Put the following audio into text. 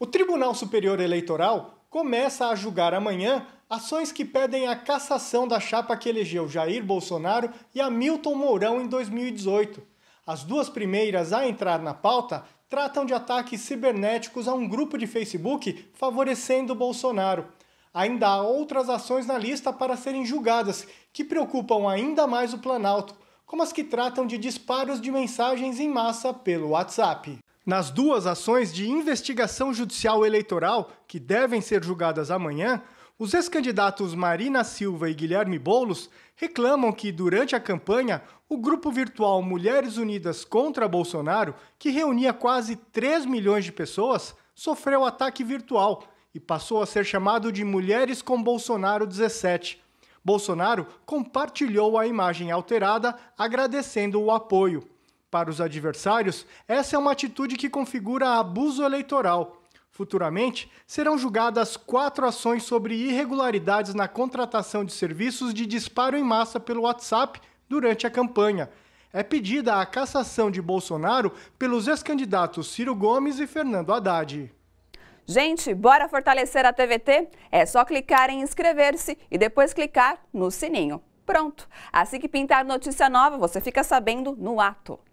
O Tribunal Superior Eleitoral começa a julgar amanhã ações que pedem a cassação da chapa que elegeu Jair Bolsonaro e Hamilton Mourão em 2018. As duas primeiras a entrar na pauta tratam de ataques cibernéticos a um grupo de Facebook favorecendo Bolsonaro. Ainda há outras ações na lista para serem julgadas, que preocupam ainda mais o Planalto, como as que tratam de disparos de mensagens em massa pelo WhatsApp. Nas duas ações de investigação judicial eleitoral, que devem ser julgadas amanhã, os ex-candidatos Marina Silva e Guilherme Boulos reclamam que, durante a campanha, o grupo virtual Mulheres Unidas contra Bolsonaro, que reunia quase 3 milhões de pessoas, sofreu ataque virtual e passou a ser chamado de Mulheres com Bolsonaro 17. Bolsonaro compartilhou a imagem alterada agradecendo o apoio. Para os adversários, essa é uma atitude que configura abuso eleitoral. Futuramente, serão julgadas quatro ações sobre irregularidades na contratação de serviços de disparo em massa pelo WhatsApp durante a campanha. É pedida a cassação de Bolsonaro pelos ex-candidatos Ciro Gomes e Fernando Haddad. Gente, bora fortalecer a TVT? É só clicar em inscrever-se e depois clicar no sininho. Pronto! Assim que pintar notícia nova, você fica sabendo no ato.